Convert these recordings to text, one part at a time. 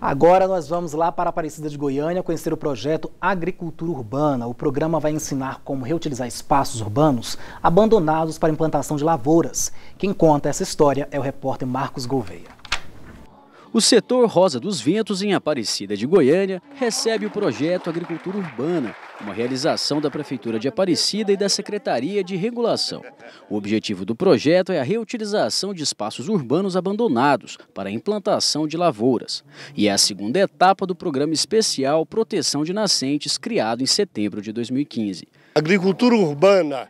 Agora nós vamos lá para a Aparecida de Goiânia conhecer o projeto Agricultura Urbana. O programa vai ensinar como reutilizar espaços urbanos abandonados para implantação de lavouras. Quem conta essa história é o repórter Marcos Gouveia. O setor Rosa dos Ventos, em Aparecida de Goiânia, recebe o projeto Agricultura Urbana, uma realização da Prefeitura de Aparecida e da Secretaria de Regulação. O objetivo do projeto é a reutilização de espaços urbanos abandonados para a implantação de lavouras. E é a segunda etapa do programa especial Proteção de Nascentes, criado em setembro de 2015. Agricultura urbana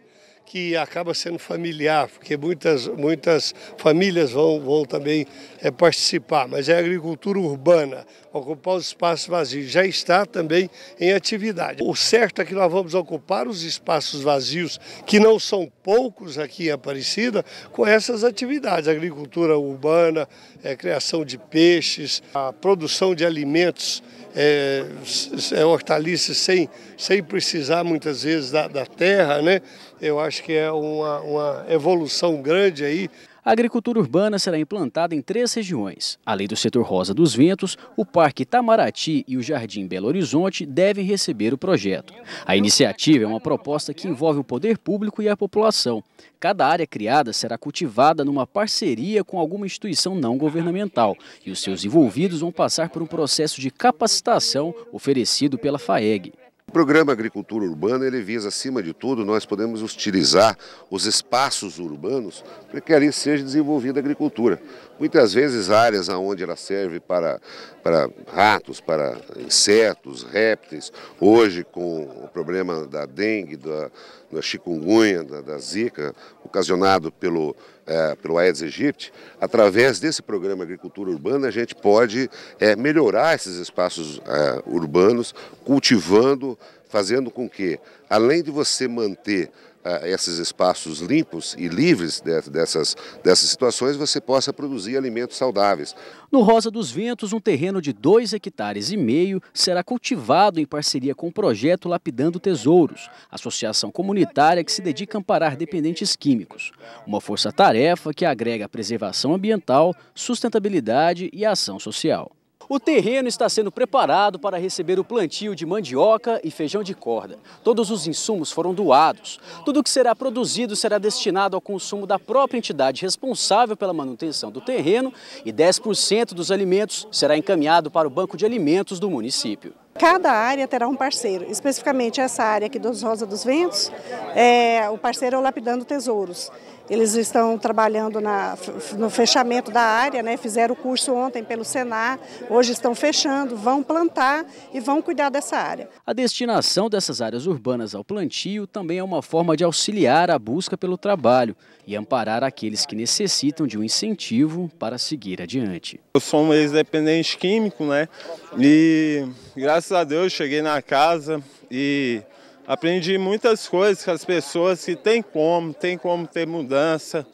que acaba sendo familiar, porque muitas, muitas famílias vão, vão também é, participar, mas é agricultura urbana, ocupar os espaços vazios. Já está também em atividade. O certo é que nós vamos ocupar os espaços vazios, que não são poucos aqui em Aparecida, com essas atividades, agricultura urbana, é, criação de peixes, a produção de alimentos, é, hortaliças sem, sem precisar muitas vezes da, da terra, né? eu acho que é uma, uma evolução grande aí. A agricultura urbana será implantada em três regiões. Além do setor Rosa dos Ventos, o Parque Itamaraty e o Jardim Belo Horizonte devem receber o projeto. A iniciativa é uma proposta que envolve o poder público e a população. Cada área criada será cultivada numa parceria com alguma instituição não governamental e os seus envolvidos vão passar por um processo de capacitação oferecido pela FAEG. O programa Agricultura Urbana ele visa, acima de tudo, nós podemos utilizar os espaços urbanos para que ali seja desenvolvida a agricultura. Muitas vezes áreas onde ela serve para, para ratos, para insetos, répteis, hoje com o problema da dengue, da, da chikungunya, da, da zika, ocasionado pelo é, pelo Aedes aegypti, através desse programa Agricultura Urbana, a gente pode é, melhorar esses espaços é, urbanos, cultivando, fazendo com que, além de você manter esses espaços limpos e livres dessas, dessas situações, você possa produzir alimentos saudáveis. No Rosa dos Ventos, um terreno de 2 hectares e meio será cultivado em parceria com o projeto Lapidando Tesouros, associação comunitária que se dedica a amparar dependentes químicos. Uma força-tarefa que agrega preservação ambiental, sustentabilidade e ação social. O terreno está sendo preparado para receber o plantio de mandioca e feijão de corda. Todos os insumos foram doados. Tudo que será produzido será destinado ao consumo da própria entidade responsável pela manutenção do terreno e 10% dos alimentos será encaminhado para o Banco de Alimentos do município. Cada área terá um parceiro, especificamente essa área aqui dos Rosa dos Ventos, é, o parceiro é o Lapidando Tesouros. Eles estão trabalhando na, no fechamento da área, né? fizeram o curso ontem pelo Senar, hoje estão fechando, vão plantar e vão cuidar dessa área. A destinação dessas áreas urbanas ao plantio também é uma forma de auxiliar a busca pelo trabalho e amparar aqueles que necessitam de um incentivo para seguir adiante. Eu sou um ex-dependente químico, né? E graças graças a Deus cheguei na casa e aprendi muitas coisas com as pessoas que tem como, tem como ter mudança.